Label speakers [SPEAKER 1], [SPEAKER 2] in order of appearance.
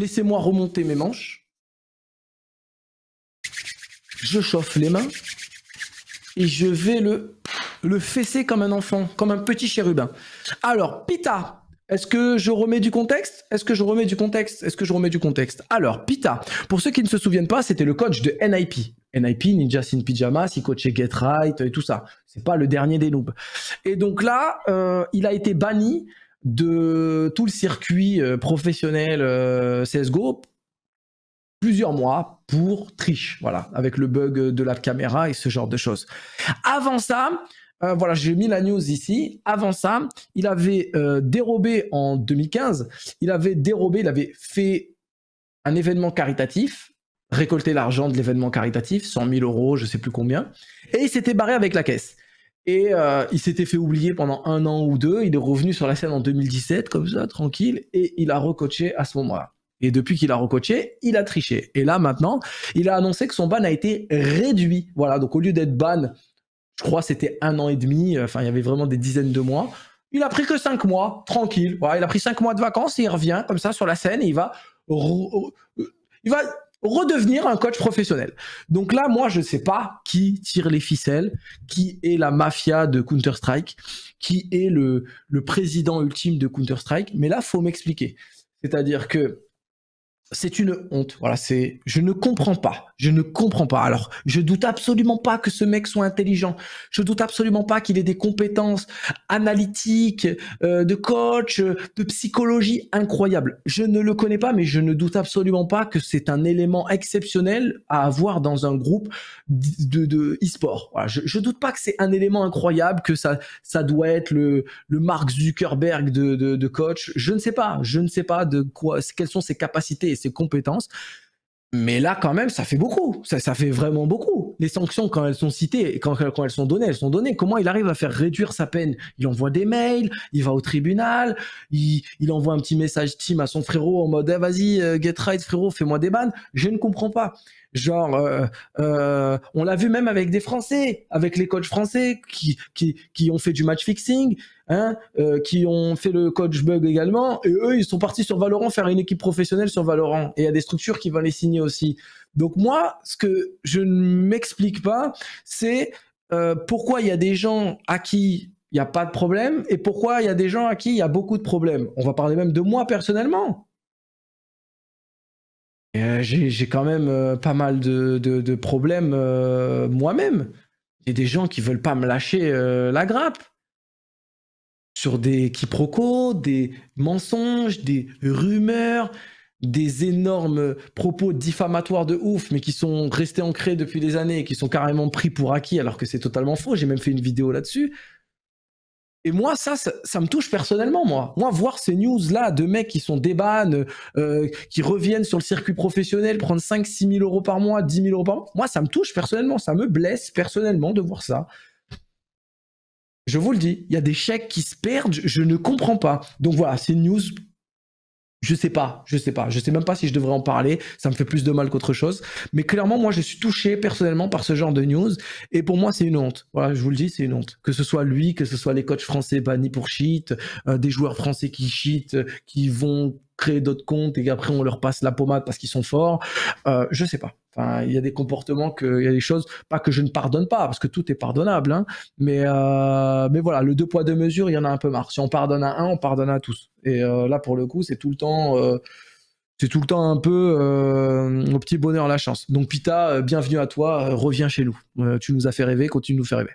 [SPEAKER 1] Laissez-moi remonter mes manches. Je chauffe les mains. Et je vais le, le fesser comme un enfant, comme un petit chérubin. Alors, Pita, est-ce que je remets du contexte Est-ce que je remets du contexte Est-ce que je remets du contexte Alors, Pita, pour ceux qui ne se souviennent pas, c'était le coach de NIP. NIP, Ninja Sin Pyjamas, il coachait Get Right et tout ça. C'est pas le dernier des noobs. Et donc là, euh, il a été banni de tout le circuit euh, professionnel euh, CSGO plusieurs mois pour triche, voilà, avec le bug de la caméra et ce genre de choses. Avant ça, euh, voilà, j'ai mis la news ici. Avant ça, il avait dérobé en 2015, il avait dérobé, il avait fait un événement caritatif, récolté l'argent de l'événement caritatif, 100 000 euros, je sais plus combien, et il s'était barré avec la caisse. Et euh, il s'était fait oublier pendant un an ou deux. Il est revenu sur la scène en 2017, comme ça, tranquille. Et il a recoaché à ce moment-là. Et depuis qu'il a recoaché, il a triché. Et là, maintenant, il a annoncé que son ban a été réduit. Voilà, donc au lieu d'être ban, je crois c'était un an et demi, enfin, il y avait vraiment des dizaines de mois. Il a pris que cinq mois, tranquille. Voilà, il a pris cinq mois de vacances il revient comme ça sur la scène il va. Il va redevenir un coach professionnel. Donc là, moi, je ne sais pas qui tire les ficelles, qui est la mafia de Counter-Strike, qui est le, président ultime de Counter-Strike, mais là, faut m'expliquer. C'est-à-dire que c'est une honte. Voilà, c'est, je ne comprends pas. Je ne comprends pas. Alors, je doute absolument pas que ce mec soit intelligent. Je doute absolument pas qu'il ait des compétences analytiques, euh, de coach, euh, de psychologie incroyables. Je ne le connais pas, mais je ne doute absolument pas que c'est un élément exceptionnel à avoir dans un groupe de, de e-sport. je, ne doute pas que c'est un élément incroyable, que ça, ça doit être le, le Mark Zuckerberg de, de coach. Je ne sais pas. Je ne sais pas de quoi, quelles sont ses capacités ses compétences. Mais là, quand même, ça fait beaucoup. Ça, fait vraiment beaucoup. Les sanctions, quand elles sont citées, quand, quand elles sont données, elles sont données. Comment il arrive à faire réduire sa peine Il envoie des mails, il va au tribunal, il, envoie un petit message team à son frérot en mode eh, vas-y, euh, get right, frérot, fais-moi des bannes. Je ne comprends pas. Genre, euh, euh, on l'a vu même avec des Français, avec les coachs français qui, qui, qui ont fait du match fixing. Hein, euh, qui ont fait le coach bug également, et eux, ils sont partis sur Valorant faire une équipe professionnelle sur Valorant. Et il y a des structures qui vont les signer aussi. Donc moi, ce que je ne m'explique pas, c'est euh, pourquoi il y a des gens à qui il n'y a pas de problème, et pourquoi il y a des gens à qui il y a beaucoup de problèmes. On va parler même de moi personnellement. Euh, j'ai quand même pas mal de, problèmes moi-même. Il y a des gens qui veulent pas me lâcher la grappe sur des quiproquos, des mensonges, des rumeurs, des énormes propos diffamatoires de ouf, mais qui sont restés ancrés depuis des années et qui sont carrément pris pour acquis alors que c'est totalement faux. J'ai même fait une vidéo là-dessus. Et moi, ça, ça, me touche personnellement, moi. Moi, voir ces news-là de mecs qui sont débannes, euh, qui reviennent sur le circuit professionnel, prendre 5, 6 000 euros par mois, 10 000 euros par mois, moi, ça me touche personnellement, ça me blesse personnellement de voir ça. Je vous le dis, il y a des chèques qui se perdent, je ne comprends pas. Donc voilà, c'est une news je sais pas, je sais pas, je sais même pas si je devrais en parler, ça me fait plus de mal qu'autre chose, mais clairement moi je suis touché personnellement par ce genre de news et pour moi c'est une honte. Voilà, je vous le dis, c'est une honte. Que ce soit lui, que ce soit les coachs français bannis pour cheat, euh, des joueurs français qui cheat, euh, qui vont créer d'autres comptes et après on leur passe la pommade parce qu'ils sont forts, euh, je sais pas il y a des comportements que, il y a des choses, pas que je ne pardonne pas, parce que tout est pardonnable, hein, mais euh, mais voilà, le deux poids deux mesures, il y en a un peu marre. Si on pardonne à un, on pardonne à tous. Et euh, là, pour le coup, c'est tout le temps, euh, c'est tout le temps un peu au petit bonheur la chance. Donc Pita, bienvenue à toi, reviens chez nous. tu nous as fait rêver, continue de nous faire rêver.